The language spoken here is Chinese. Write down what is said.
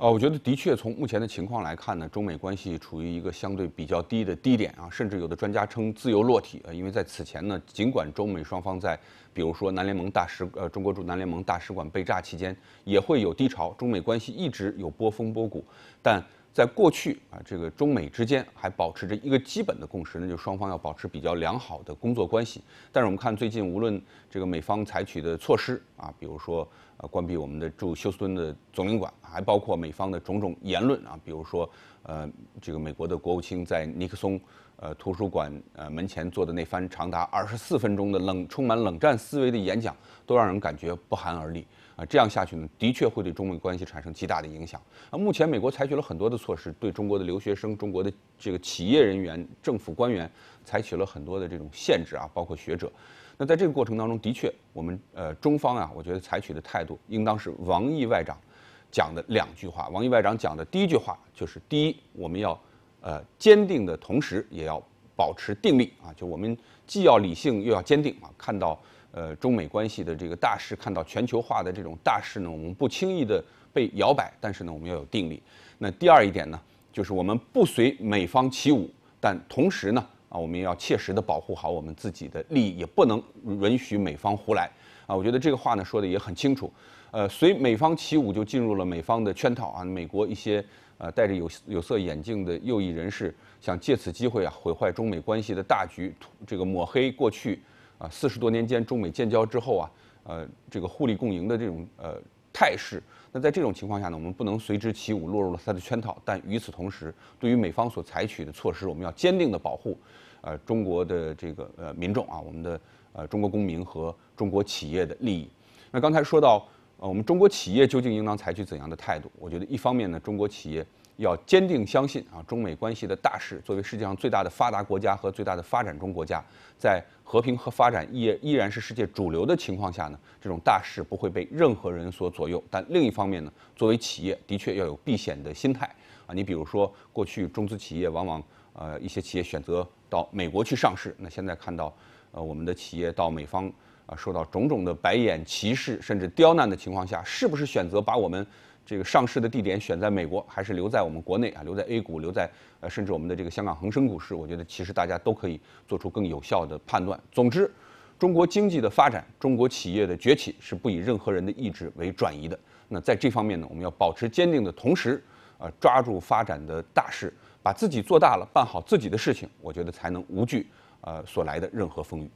呃，我觉得的确，从目前的情况来看呢，中美关系处于一个相对比较低的低点啊，甚至有的专家称自由落体啊，因为在此前呢，尽管中美双方在，比如说南联盟大使呃中国驻南联盟大使馆被炸期间，也会有低潮，中美关系一直有波峰波谷，但。在过去啊，这个中美之间还保持着一个基本的共识，那就双方要保持比较良好的工作关系。但是我们看最近，无论这个美方采取的措施啊，比如说呃关闭我们的驻休斯敦的总领馆，还包括美方的种种言论啊，比如说呃这个美国的国务卿在尼克松呃图书馆呃门前做的那番长达二十四分钟的冷充满冷战思维的演讲，都让人感觉不寒而栗。啊，这样下去呢，的确会对中美关系产生极大的影响。啊，目前美国采取了很多的措施，对中国的留学生、中国的这个企业人员、政府官员，采取了很多的这种限制啊，包括学者。那在这个过程当中的确，我们呃中方啊，我觉得采取的态度应当是王毅外长讲的两句话。王毅外长讲的第一句话就是：第一，我们要呃坚定的同时，也要保持定力啊，就我们既要理性又要坚定啊，看到。呃，中美关系的这个大势，看到全球化的这种大势呢，我们不轻易的被摇摆，但是呢，我们要有定力。那第二一点呢，就是我们不随美方起舞，但同时呢，啊，我们也要切实的保护好我们自己的利益，也不能允许美方胡来。啊，我觉得这个话呢说的也很清楚。呃，随美方起舞就进入了美方的圈套啊，美国一些呃戴着有有色眼镜的右翼人士想借此机会啊，毁坏中美关系的大局，这个抹黑过去。啊，四十多年间，中美建交之后啊，呃，这个互利共赢的这种呃态势，那在这种情况下呢，我们不能随之起舞，落入了他的圈套。但与此同时，对于美方所采取的措施，我们要坚定的保护，呃，中国的这个呃民众啊，我们的呃中国公民和中国企业的利益。那刚才说到。呃，我们中国企业究竟应当采取怎样的态度？我觉得，一方面呢，中国企业要坚定相信啊，中美关系的大势，作为世界上最大的发达国家和最大的发展中国家，在和平和发展依依然是世界主流的情况下呢，这种大势不会被任何人所左右。但另一方面呢，作为企业，的确要有避险的心态啊。你比如说，过去中资企业往往呃一些企业选择到美国去上市，那现在看到，呃，我们的企业到美方。啊，受到种种的白眼歧视，甚至刁难的情况下，是不是选择把我们这个上市的地点选在美国，还是留在我们国内啊？留在 A 股，留在呃，甚至我们的这个香港恒生股市？我觉得其实大家都可以做出更有效的判断。总之，中国经济的发展，中国企业的崛起是不以任何人的意志为转移的。那在这方面呢，我们要保持坚定的同时，啊，抓住发展的大势，把自己做大了，办好自己的事情，我觉得才能无惧呃所来的任何风雨。